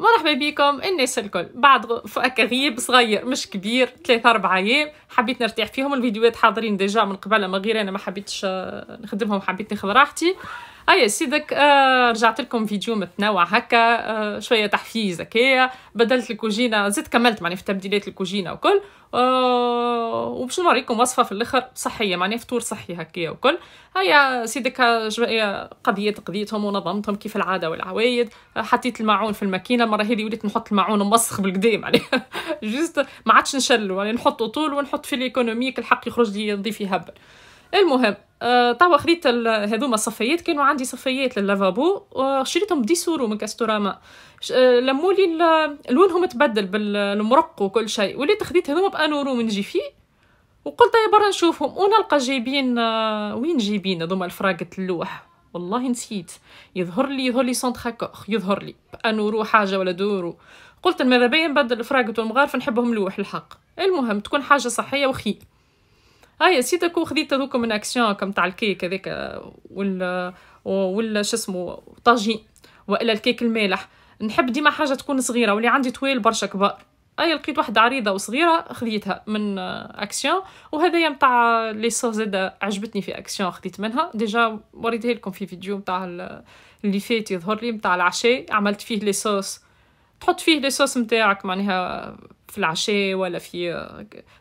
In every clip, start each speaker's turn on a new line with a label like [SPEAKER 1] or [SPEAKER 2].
[SPEAKER 1] مرحبا بكم الناس الكل بعد غيب صغير مش كبير ثلاثة أربعة أيام حبيت نرتاح فيهم الفيديوهات حاضرين ديجا من قبل ما غير أنا ما حبيتش آه، نخدمهم حبيت ناخذ راحتي هيا سيدك آه رجعت لكم فيديو متنوع هكا آه شويه تحفيز هكايا بدلت الكوجينه زدت كملت معناها في تبديلات الكوجينه وكل آه وباش نوريكم وصفه في الاخر صحيه معناها فطور صحي هكايا وكل هيا سيدك قضيت قضيتهم ونظمتهم كيف العاده والعوايد حطيت الماعون في الماكينه المره هذه وليت نحط الماعون موسخ بالقدا معناها جوست ما عادش نشلو يعني نحطه طول ونحط في ليكونوميك الحق يخرج لي يضيف يهبل المهم توا أه، خديت هذوما الصفيات كانوا عندي صفيات للافابو أه، شريتهم بدي سورو من كاستوراما أه، لمولي لونهم تبدل بالمرق وكل شيء وليت خديت هذوما بانورو من جيفي وقلت يا برا نشوفهم ونلقى جايبين وين جايبين هذوما الفراقة اللوح والله نسيت يظهر لي يظهر لي سونت يظهر لي بانورو حاجه ولا دورو قلت ماذا بيا نبدل الفراقة والمغارف نحبهم لوح الحق المهم تكون حاجه صحيه وخير هاي نسيت كو خذيت هذوك من اكسيون كم تاع الكيك هذاك ولا آه، ولا آه، شو اسمه طاجين والا الكيك المالح نحب ديما حاجه تكون صغيره واللي عندي طويل برشا كبار اي لقيت واحدة عريضة وصغيرة خذيتها من آه، اكسيون وهذا متاع لي صوص زاد عجبتني في اكسيون خذيت منها ديجا وريتها لكم في فيديو متاع اللي فات يظهر لي متاع العشاء عملت فيه لي صوص تحط فيه لي صوص نتاعك معناها في العشاء ولا في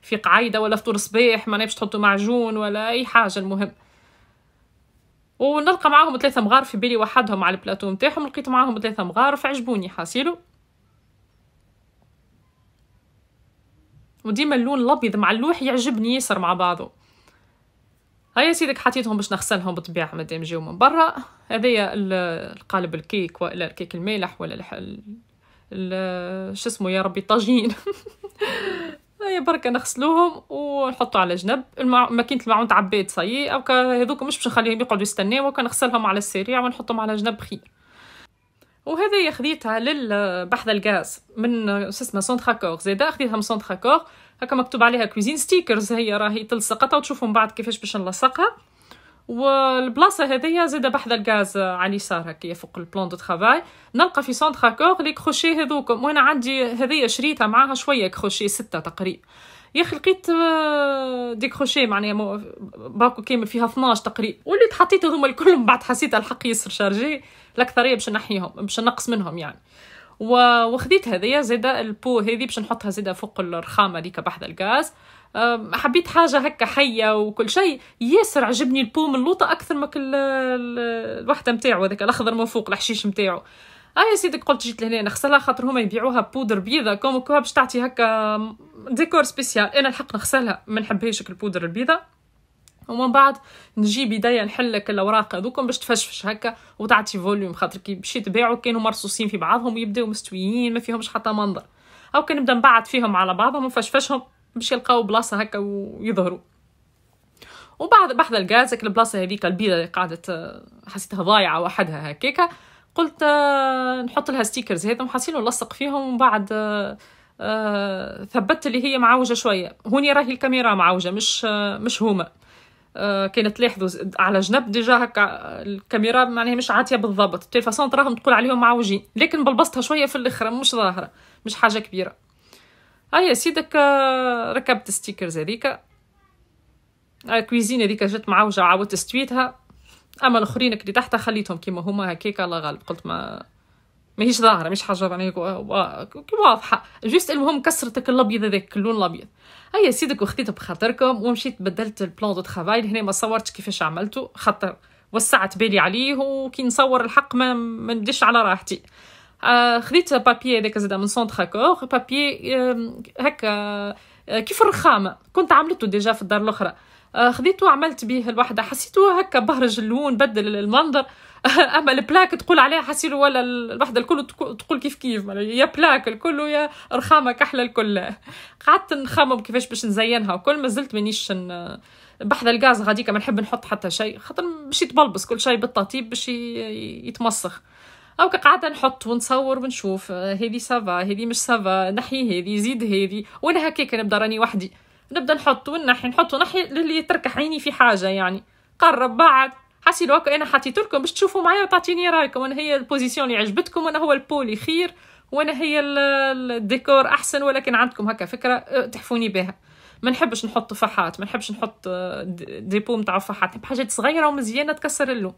[SPEAKER 1] في قعيده ولا فطور صباح معناها باش تحطوا معجون ولا اي حاجه المهم ونلقى معاهم ثلاثة مغار في بالي وحدهم على البلاتو نتاعهم لقيت معاهم ثلاثة مغار فعجبوني حاسيلو وديما اللون الابيض مع اللوح يعجبني ياسر مع بعضه هيا سيدك حطيتهم باش نغسلهم بالطبيعه مادام جيو من برا هذايا القالب الكيك والا الكيك المالح ولا شو اسمه يا ربي طاجين هيا برك نغسلوهم ونحطو على جنب المع... ماكينه الماعون تعبيت صايي او هذوك مش باش نخليهم يقعدوا يستناو وكان نغسلهم على السريع ونحطهم على جنب خير وهذا هي خديتها للبحث الغاز من شو اسمه سونتر كور زيدا خديتها من سونتر كور هكا مكتوب عليها كوزين ستيكرز هي راهي تلصقتها وتشوفهم من بعد كيفاش باش نلصقها والبلاصه هذيا زادا بحذا الغاز على اليسار هكا فوق البلان دو ترافاي نلقى في سونتر اكور لي كروشي هذوك وانا عندي هذيا شريتها معاها شويه كروشي ستة تقريبا يا اخي لقيت آه، دي كروشي معناها باكو كامل فيها 12 تقريبا وليت حطيت هذوما الكل من بعد حسيت الحق يسر شارجي الاكثريه باش نحيهم باش نقص منهم يعني و... وخديت هذيا زاده البو هذي باش نحطها زادا فوق الرخامه هاذيكا بحذا الغاز حبيت حاجه هكا حيه وكل شيء ياسر عجبني البوم اللوطه اكثر ما كل الوحده نتاعو هذاك الاخضر من فوق الحشيش نتاعو اه يا سيدك قلت جيت لهنا نغسلها خاطر هما يبيعوها بودر بيضة كومكوها باش تعطي هكا ديكور سبيسيال انا الحق نغسلها ما نحبهاش البودر البيضة ومن بعد نجيب يديا نحلك الاوراق هذوكم باش تفشفش هكا وتعطي فوليوم خاطر كي باش يتباعوا كانوا مرصوصين في بعضهم ويبداو مستويين ما فيهمش حتى منظر او كان نبدا نبعد فيهم على بعضهم ونفشفشهم باش يلقاو بلاصه هكا ويظهروا وبعد بحث الجازك البلاصه هذيك البيضه اللي قعدت آه، حسيتها ضايعه وحدها هكاك قلت آه، نحط لها ستيكرز هذا حاسين ولصق فيهم ومن بعد آه، ثبت اللي هي معوجه شويه هوني راهي الكاميرا معوجه مش مش هما كانت تلاحظوا على جنب ديجا هكا الكاميرا معناها مش عاتيه بالضبط التلفزيون تراهم تقول عليهم معوجين لكن بلبستها شويه في الاخر مش ظاهره مش حاجه كبيره هاي سيدك داك ركبت ستيكرز هذيك الكويزين هذيك جات معوجه عاودت استويتها اما الاخرين اللي تحت خليتهم كيما هما هكاك الله غالب قلت ما ماهيش ظاهره مش حاجه يعني واضحه جوست المهم كسرتك الابيض هذاك اللون الابيض هيا سيدك وخديت بخاطركم ومشيت بدلت البلان دو ترافاي هنا ما صورتش كيفاش عملته خاطر وسعت بالي عليه وكي نصور الحق ما ما على راحتي خديت بابي هذاك زاد من سونتر اكور بابي هكا كيف الرخامه كنت عملته ديجا في الدار الاخرى خديته عملت به الوحده حسيته هكا بهرج اللون بدل المنظر اما البلاك تقول عليها حسيلو ولا الوحده الكل تقول كيف كيف يا بلاك الكل يا رخامه كحله الكل قعدت نخمم كيفاش باش نزينها وكل ما زلت مانيش بحذا الغاز غاديكا ما نحب نحط حتى شيء خاطر باش يتبلبس كل شيء بالتطيب باش يتمسخ او قاعده نحط ونصور ونشوف آه، هذه سافا هذه مش سافا نحي هذه زيد هذه وانا هكاك نبدا راني وحدي نبدا نحط ونحي نحط ونحي للي تركح عيني في حاجه يعني قرب بعد حسيت هكا انا حطيت لكم باش تشوفوا معايا وتعطيني رايكم وانا هي البوزيسيون اللي عجبتكم وانا هو البولي خير وانا هي الديكور احسن ولكن عندكم هكا فكره آه، تحفوني بها ما نحبش نحط فحات ما نحبش نحط آه، ديبو نتاع فحات نحب حاجات صغيره ومزيانه تكسر اللون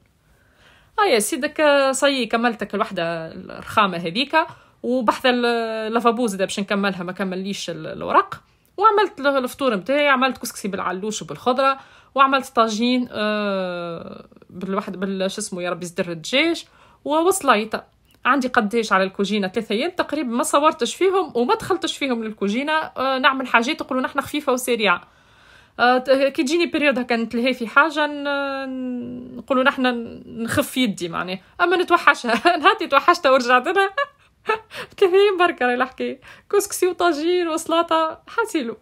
[SPEAKER 1] اه يا سيدك صي كملتك الوحده الرخامه هذيك وبحث لافابوز زاد باش نكملها ما كمليش الورق وعملت الفطور نتاعي عملت كسكسي بالعلوش وبالخضره وعملت طاجين آه بالواحد بالش اسمه يا ربي زدر الدجاج ووصلايطه عندي قديش على الكوجينه ثلاثة ايام تقريبا ما صورتش فيهم وما دخلتش فيهم للكوجينه آه نعمل حاجات تقولوا نحن خفيفه وسريعه آه، كي تجيني بيريود هكا نتلهي في حاجه نقولوا نحن نخف يدي معناها اما نتوحشها نهاتي توحشتها ورجعت لها تلهي بركه راهي الحكايه كسكسي وطاجين وسلاطه حاسيلو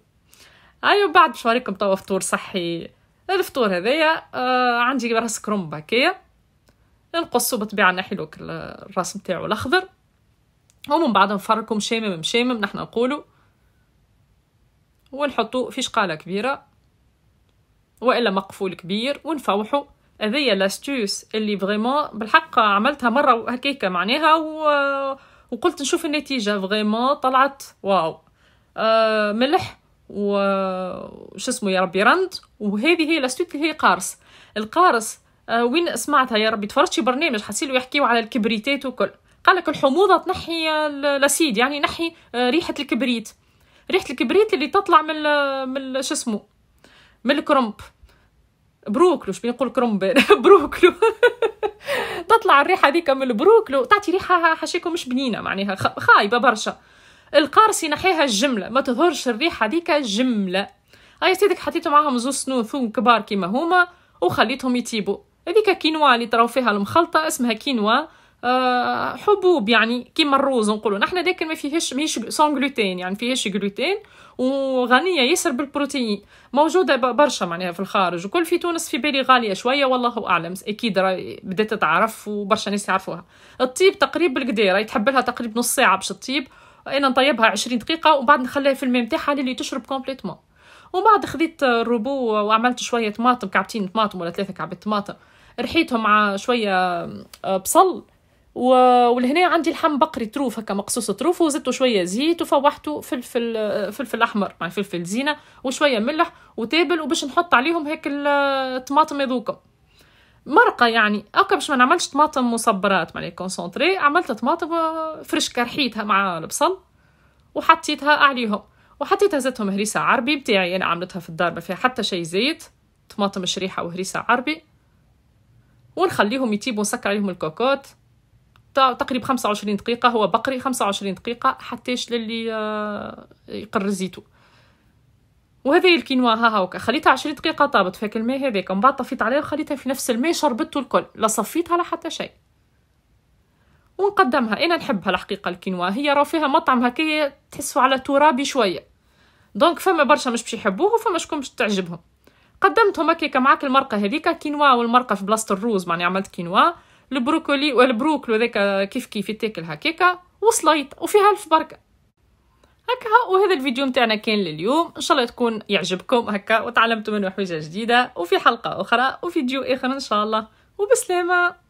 [SPEAKER 1] هاي بعد باش نوريكم توا فطور صحي الفطور هذايا آه، عندي راس كرومب هكايا نقصو بالطبيعه نحيلو الراس نتاعو الاخضر ومن بعد نفركم شامم مشامم نحنا نقولو ونحطو في شقاله كبيره والا مقفول كبير ونفوحه هذيا لاستوس اللي فريمون بالحق عملتها مره هكيكه معناها و... وقلت نشوف النتيجه فريمون طلعت واو أه ملح وش اسمه يا ربي رند وهذه هي لاستوت اللي هي قارص القارص أه وين سمعتها يا ربي تفرجت في برنامج حسيلو يحكيو على الكبريتات وكل قال لك الحموضه تنحي الاسيد يعني نحي آه، ريحه الكبريت ريحه الكبريت اللي تطلع من من شو اسمه من الكرومب بروكلو شبي نقول كرومب بروكلو تطلع الريحه هذيك من البروكلو تعطي ريحه حشيكم مش بنينه معناها خايبه برشا القارص ينحيها الجمله ما تظهرش الريحه هذيك جمله هاي سيدك حطيت معاهم زوز سنون ثوم كبار كيما هما وخليتهم يتيبوا هذيك كينوا اللي تراو فيها المخلطه اسمها كينوا آه، حبوب يعني كيما الروز نقولوا نحنا لكن ما فيهش ماهيش سون غلوتين يعني فيهاش غلوتين وغنيه ياسر بالبروتين موجوده برشا معناها في الخارج وكل في تونس في بالي غاليه شويه والله اعلم اكيد بدات تعرف وبرشا ناس يعرفوها الطيب تقريب بالقدير تحب لها تقريب نص ساعه باش تطيب انا نطيبها 20 دقيقه ومن بعد نخليها في الماء نتاعها اللي تشرب كومبليتمون ومن بعد خذيت الروبو وعملت شويه طماطم كعبتين طماطم ولا ثلاثه كعبات طماطم رحيتهم مع شويه آه، بصل ولهنا عندي لحم بقري طروف هكا مقصوص تروف وزدت شويه زيت وفوحته فلفل آه، فلفل احمر مع فلفل زينه وشويه ملح وتابل وباش نحط عليهم هيك الطماطم هذوكم مرقه يعني اوكي باش ما نعملش طماطم مصبرات معناها كونسونتري عملت طماطم آه، فريش كرحيتها مع البصل وحطيتها عليهم وحطيتها زيتهم هريسه عربي بتاعي انا عملتها في الدار ما فيها حتى شي زيت طماطم شريحه وهريسه عربي ونخليهم يطيبوا ونسكر عليهم الكوكوت تقريبا 25 دقيقه هو بقري 25 دقيقه حتى للي اللي آه، يقرر زيتو وهذه الكينوا ها هاوكا خليتها 20 دقيقه طابت فيك الماء هذاك من بعد طفيت عليها وخليتها في نفس الماء شربته الكل لا صفيتها لا حتى شيء ونقدمها انا نحبها الحقيقه الكينوا هي راه فيها مطعم هكايا تحسوا على ترابي شويه دونك فما برشا مش باش يحبوه وفما شكون باش تعجبهم قدمتهم هكاك معاك المرقه هذيك كينوا والمرقه في بلاصه الروز معني عملت كينوا البروكولي والبروكلو ذاك آه، كيف كيف يتاكل هكاكا وسلايط وفيها الف بركه هكا وهذا الفيديو متاعنا كان لليوم ان شاء الله تكون يعجبكم هكا وتعلمتوا منه حاجه جديده وفي حلقه اخرى وفيديو اخر ان شاء الله وبسلامه